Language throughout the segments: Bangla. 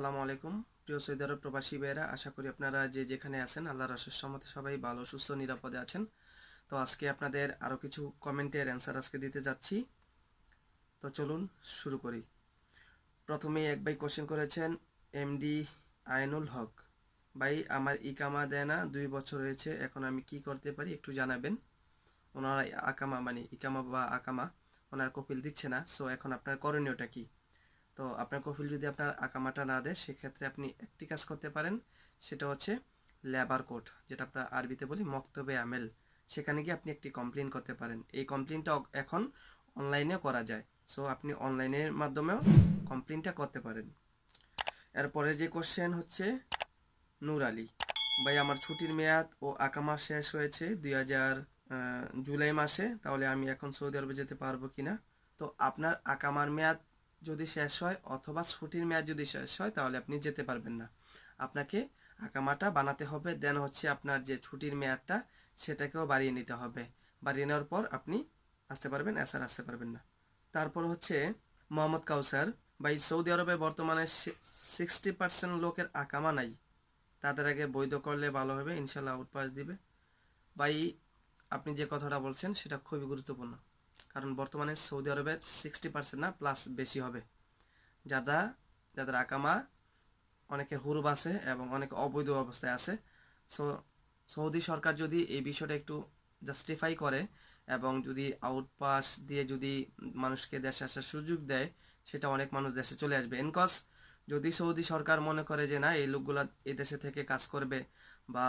আসসালামু আলাইকুম প্রিয় সৈদার প্রবাসী ভাইয়েরা আশা করি আপনারা যে যেখানে আছেন আল্লাহর রসের সম্মতে সবাই ভালো সুস্থ নিরাপদে আছেন তো আজকে আপনাদের আরও কিছু কমেন্টের অ্যান্সার আজকে দিতে যাচ্ছি তো চলুন শুরু করি প্রথমে এক ভাই কোশ্চেন করেছেন এমডি আয়নুল হক ভাই আমার ইকামা দেয় না দুই বছর হয়েছে এখন আমি কি করতে পারি একটু জানাবেন ওনারা আকামা মানে ইকামা বা আকামা ওনার কপিল দিচ্ছে না সো এখন আপনার করণীয়টা কী তো আপনার কফিল যদি আপনার আঁকামাটা না দেয় সেক্ষেত্রে আপনি একটি কাজ করতে পারেন সেটা হচ্ছে লেবার কোর্ট যেটা আমরা আরবিতে বলি মক্তবে আমেল সেখানে গিয়ে আপনি একটি কমপ্লেন করতে পারেন এই কমপ্লেনটা এখন অনলাইনে করা যায় সো আপনি অনলাইনের মাধ্যমেও কমপ্লেনটা করতে পারেন এরপরে যে কোশ্চেন হচ্ছে নূর আলী ভাই আমার ছুটির মেয়াদ ও আকামা শেষ হয়েছে দুই হাজার জুলাই মাসে তাহলে আমি এখন সৌদি আরবে যেতে পারবো কিনা তো আপনার আঁকামার মেয়াদ যদি শেষ হয় অথবা ছুটির মেয়াদ যদি শেষ হয় তাহলে আপনি যেতে পারবেন না আপনাকে আকামাটা বানাতে হবে দেন হচ্ছে আপনার যে ছুটির মেয়াদটা সেটাকেও বাড়িয়ে নিতে হবে বাড়িয়ে নেওয়ার পর আপনি আসতে পারবেন এসার আসতে পারবেন না তারপর হচ্ছে মোহাম্মদ কাউসার বা সৌদি আরবে বর্তমানে সিক্সটি পার্সেন্ট লোকের আকামা নাই তাদের আগে বৈধ করলে ভালো হবে ইনশাল্লাহ আউটপাস দিবে বা আপনি যে কথাটা বলছেন সেটা খুবই গুরুত্বপূর্ণ কারণ বর্তমানে সৌদি আরবে সিক্সটি পার্সেন্ট না প্লাস বেশি হবে যারা যাদের আকামা অনেকের হুরুব আছে এবং অনেক অবৈধ অবস্থায় আছে সো সৌদি সরকার যদি এই বিষয়টা একটু জাস্টিফাই করে এবং যদি আউটপাস দিয়ে যদি মানুষকে দেশে আসার সুযোগ দেয় সেটা অনেক মানুষ দেশে চলে আসবে এনকস যদি সৌদি সরকার মনে করে যে না এই লোকগুলা এই দেশে থেকে কাজ করবে বা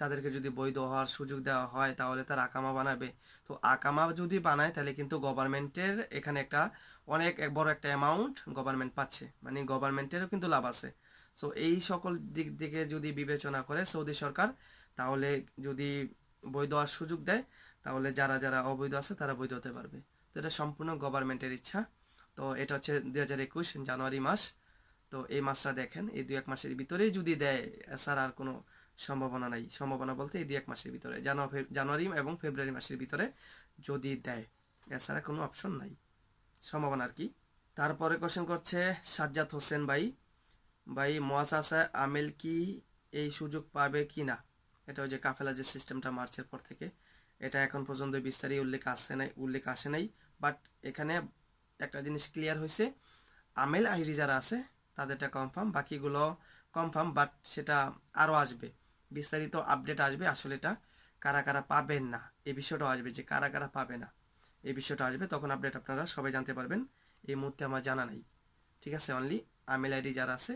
তাদেরকে যদি বৈধ হওয়ার সুযোগ দেওয়া হয় তাহলে তার আকামা বানাবে তো আকামা যদি বানায় তাহলে কিন্তু গভর্নমেন্টের এখানে একটা অনেক বড় একটা অ্যামাউন্ট গভর্নমেন্ট পাচ্ছে মানে গভর্নমেন্টেরও কিন্তু লাভ আছে সো এই সকল দিক দিকে যদি বিবেচনা করে সৌদি সরকার তাহলে যদি বৈধ হওয়ার সুযোগ দেয় তাহলে যারা যারা অবৈধ আছে তারা বৈধ হতে পারবে তো এটা সম্পূর্ণ গভর্নমেন্টের ইচ্ছা তো এটা হচ্ছে দু হাজার একুশ জানুয়ারি মাস তো এই মাসটা দেখেন এই দু এক মাসের ভিতরেই যদি দেয় স্যার আর কোনো সম্ভাবনা নাই সম্ভাবনা বলতে এই দুই এক মাসের ভিতরে জানুয়ারি এবং ফেব্রুয়ারি মাসের ভিতরে যদি দেয় এছাড়া কোনো অপশন নাই সম্ভাবনা আর কি তারপরে কোশ্চেন করছে সাজ্জাদ হোসেন ভাই ভাই মহাসাসায় আমেল কি এই সুযোগ পাবে কি না এটা ওই যে কাফেলা যে সিস্টেমটা মার্চের পর থেকে এটা এখন পর্যন্ত বিস্তারিত উল্লেখ আসে নাই উল্লেখ আসে নাই বাট এখানে একটা জিনিস ক্লিয়ার হয়েছে আমেল আহিরি যারা আছে তাদেরটা কনফার্ম বাকিগুলো কনফার্ম বাট সেটা আরও আসবে বিস্তারিত আপডেট আসবে আসলে এটা কারা কারা পাবেন না এই বিষয়টাও আসবে যে কারা কারা পাবে না এই বিষয়টা আসবে তখন আপডেট আপনারা সবাই জানতে পারবেন এই মুহূর্তে আমার জানা নেই ঠিক আছে অনলি আমেল আইডি যারা আছে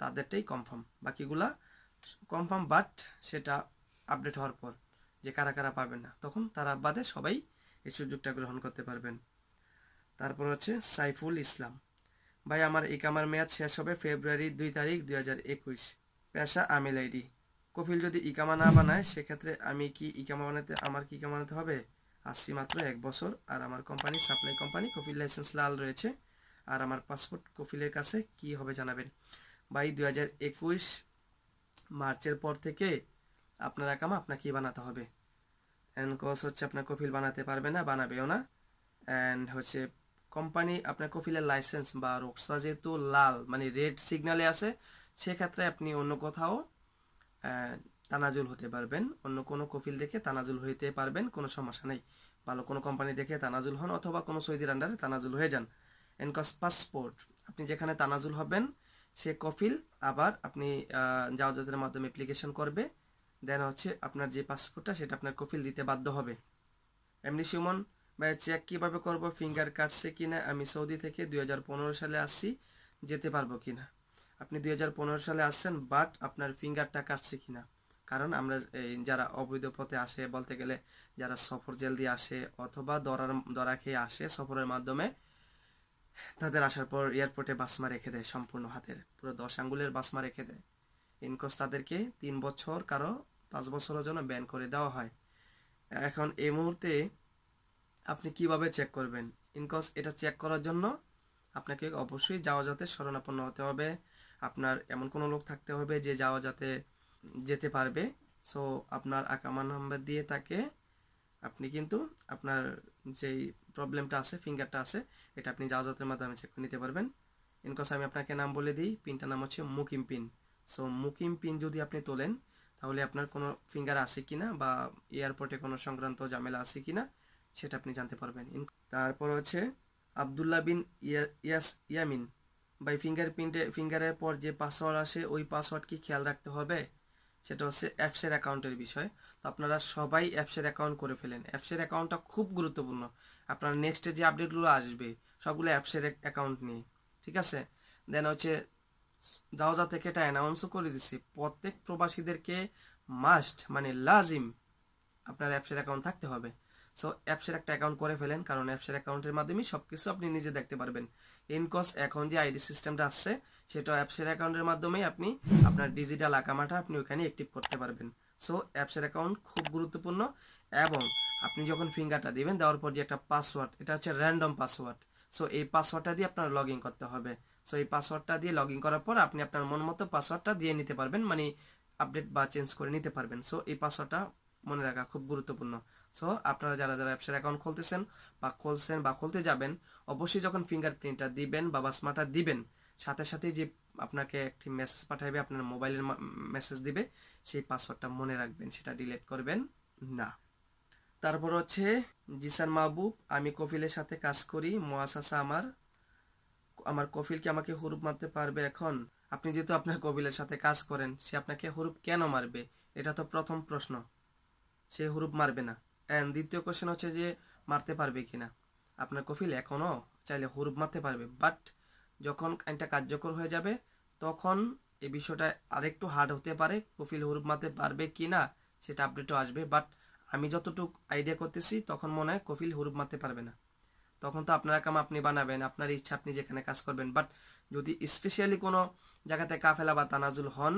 তাদেরটাই কনফার্ম বাকিগুলা কনফার্ম বাট সেটা আপডেট হওয়ার পর যে কারা কারা পাবেন না তখন তারা বাদে সবাই এই সুযোগটা গ্রহণ করতে পারবেন তারপর হচ্ছে সাইফুল ইসলাম ভাই আমার ইকামার মেয়াদ শেষ হবে ফেব্রুয়ারি দুই তারিখ দুই পেশা আমেল আইডি কফিল যদি ইকামা না বানায় সেক্ষেত্রে আমি কি ইকামা বানাতে আমার কি ইকামা বানাতে হবে আসছি মাত্র এক বছর আর আমার কোম্পানি সাপ্লাই কোম্পানি কফিল লাইসেন্স লাল রয়েছে আর আমার পাসপোর্ট কফিলের কাছে কি হবে জানাবেন ভাই দু হাজার একুশ মার্চের পর থেকে আপনার একামা আপনাকেই বানাতে হবে অ্যান্ড কস হচ্ছে আপনার কফিল বানাতে পারবে না বানাবেও না অ্যান্ড হচ্ছে কোম্পানি আপনার কফিলের লাইসেন্স বা রোকসা যেহেতু লাল মানে রেড সিগনালে আছে সেক্ষেত্রে আপনি অন্য কোথাও তানাজুল হতে পারবেন অন্য কোনো কফিল দেখে তানাজুল হইতে পারবেন কোনো সমস্যা নেই ভালো কোনো কোম্পানি দেখে তানাজুল হন অথবা কোনো সৌদির আন্ডারে তানাজুল হয়ে যান এনকস পাসপোর্ট আপনি যেখানে তানাজুল হবেন সে কফিল আবার আপনি জাওয়াজাতের মাধ্যমে অ্যাপ্লিকেশন করবে দেন হচ্ছে আপনার যে পাসপোর্টটা সেটা আপনার কফিল দিতে বাধ্য হবে এমনি সুমন ভাই চেক কীভাবে করবো ফিঙ্গার কাটছে কিনা আমি সৌদি থেকে দুই সালে আসছি যেতে পারবো কিনা আপনি দুই সালে আসছেন বাট আপনার ফিঙ্গারটা কাটছে কিনা কারণ আমরা যারা অবৈধ পথে আসে বলতে গেলে যারা সফর জেল দিয়ে আসে অথবা দরার দরা খেয়ে আসে সফরের মাধ্যমে তাদের আসার পর এয়ারপোর্টে বাসমা রেখে দেয় সম্পূর্ণ হাতের পুরো দশ আঙ্গুলের বাসমা রেখে দেয় ইনকোস তাদেরকে তিন বছর কারো পাঁচ বছরের জন্য ব্যান করে দেওয়া হয় এখন এই মুহূর্তে আপনি কিভাবে চেক করবেন ইনকস এটা চেক করার জন্য আপনাকে অবশ্যই যাওয়া যাতে শরণাপন্ন হতে হবে আপনার এমন কোনো লোক থাকতে হবে যে যাওয়া যাতে যেতে পারবে সো আপনার আকামা নাম্বার দিয়ে তাকে আপনি কিন্তু আপনার যেই প্রবলেমটা আছে ফিঙ্গারটা আছে এটা আপনি যাওয়া যাতের মাধ্যমে চেক করে নিতে পারবেন ইনকস আমি আপনাকে নাম বলে দিই পিনটার নাম হচ্ছে মুকিম পিন সো মুকিম পিন যদি আপনি তোলেন তাহলে আপনার কোনো ফিঙ্গার আছে কি না বা এয়ারপোর্টে কোনো সংক্রান্ত ঝামেলা আছে কি না সেটা আপনি জানতে পারবেন তারপর হচ্ছে আবদুল্লাহ বিন ইয়াস ইয়ামিন বাই ফিঙ্গারপ্রিন্টে ফিঙ্গারের পর যে পাসওয়ার্ড আসে ওই পাসওয়ার্ড কি খেয়াল রাখতে হবে সেটা হচ্ছে অ্যাপসের অ্যাকাউন্টের বিষয় তো আপনারা সবাই অ্যাপসের অ্যাকাউন্ট করে ফেলেন অ্যাপসের অ্যাকাউন্টটা খুব গুরুত্বপূর্ণ আপনার নেক্সটে যে আপডেটগুলো আসবে সবগুলো অ্যাপসের অ্যাকাউন্ট নিয়ে ঠিক আছে দেন হচ্ছে যাও যা থেকে এটা অ্যানাউন্সও করে দিচ্ছি প্রত্যেক প্রবাসীদেরকে মাস্ট মানে লাজিম আপনার অ্যাপসের অ্যাকাউন্ট থাকতে হবে সো অ্যাপসের একটা অ্যাকাউন্ট করে ফেলেন কারণ অ্যাপসের অ্যাকাউন্টের মাধ্যমে সব কিছু আপনি নিজে দেখতে পারবেন ইনকস এখন যে আইডি সিস্টেমটা আসছে সেটা অ্যাপসের অ্যাকাউন্টের মাধ্যমেই আপনি আপনার ডিজিটাল আঁকামাটা আপনি ওখানে অ্যাক্টিভ করতে পারবেন সো অ্যাপসের অ্যাকাউন্ট খুব গুরুত্বপূর্ণ এবং আপনি যখন ফিঙ্গারটা দিবেন দেওয়ার পর যে একটা পাসওয়ার্ড এটা হচ্ছে র্যান্ডম পাসওয়ার্ড সো এই পাসওয়ার্ডটা দিয়ে আপনার লগ করতে হবে সো এই পাসওয়ার্ডটা দিয়ে লগ করার পর আপনি আপনার মন মতো পাসওয়ার্ডটা দিয়ে নিতে পারবেন মানে আপডেট বা চেঞ্জ করে নিতে পারবেন সো এই পাসওয়ার্ডটা মনে রাখা খুব গুরুত্বপূর্ণ সো আপনারা যারা যারা অ্যাপসের অ্যাকাউন্ট খুলতেছেন বা খুলছেন বা খুলতে যাবেন অবশ্যই যখন ফিঙ্গারপ্রিন্টটা দিবেন বা বাসমাটা দিবেন সাথে সাথে যে আপনাকে একটি মেসেজ পাঠাবে আপনার মোবাইলের মেসেজ দিবে সেই পাসওয়ার্ডটা মনে রাখবেন সেটা ডিলেট করবেন না তারপর হচ্ছে জিসান মাহবুব আমি কফিলের সাথে কাজ করি মোয়াসাসা আমার আমার কফিল কি আমাকে হরুপ মারতে পারবে এখন আপনি যেহেতু আপনার কফিলের সাথে কাজ করেন সে আপনাকে হরুপ কেন মারবে এটা তো প্রথম প্রশ্ন সে হরুপ মারবে না অ্যান্ড দ্বিতীয় কোশ্চেন হচ্ছে যে মারতে পারবে কিনা আপনার কফিল এখনও চাইলে হুরুপ মারতে পারবে বাট যখন আইনটা কার্যকর হয়ে যাবে তখন এই বিষয়টা আরেকটু হার্ড হতে পারে কফিল হুরুপ মারতে পারবে কি না সেটা আপডেটও আসবে বাট আমি যতটুকু আইডিয়া করতেছি তখন মনে হয় কফিল হুরুপ মারতে পারবে না তখন তো আপনার কাম আপনি বানাবেন আপনার ইচ্ছা আপনি যেখানে কাজ করবেন বাট যদি স্পেশালি কোনো জায়গাতে কাফেলা বা তানাজুল হন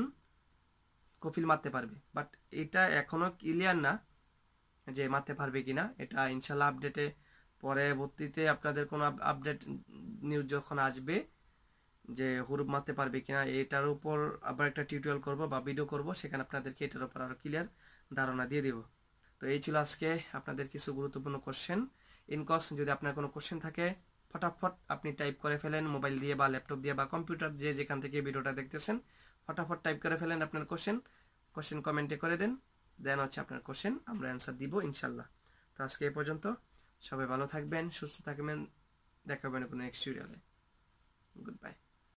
কফিল মারতে পারবে বাট এটা এখনও ক্লিয়ার না যে মারতে পারবে কি না এটা ইনশাল্লাহ আপডেটে পরবর্তীতে আপনাদের কোনো আপডেট নিউজ যখন আসবে যে হুরুপ মারতে পারবে কিনা এটার উপর আবার একটা টিউটোরিয়াল করব বা ভিডিও করব সেখানে আপনাদেরকে এটার উপর আরও ক্লিয়ার ধারণা দিয়ে দেব তো এই ছিল আজকে আপনাদের কিছু গুরুত্বপূর্ণ কোশ্চেন ইনকস যদি আপনার কোনো কোশ্চেন থাকে ফটাফট আপনি টাইপ করে ফেলেন মোবাইল দিয়ে বা ল্যাপটপ দিয়ে বা কম্পিউটার দিয়ে যেখান থেকে ভিডিওটা দেখতেছেন ফটাফট টাইপ করে ফেলেন আপনার কোশ্চেন কোশ্চেন কমেন্টে করে দেন দেন হচ্ছে আপনার কোশ্চেন আমরা অ্যান্সার দিব ইনশাল্লাহ তো আজকে এ পর্যন্ত সবাই ভালো থাকবেন সুস্থ থাকবেন দেখাবেন কোনো নেক্সট ভিডিওতে গুড বাই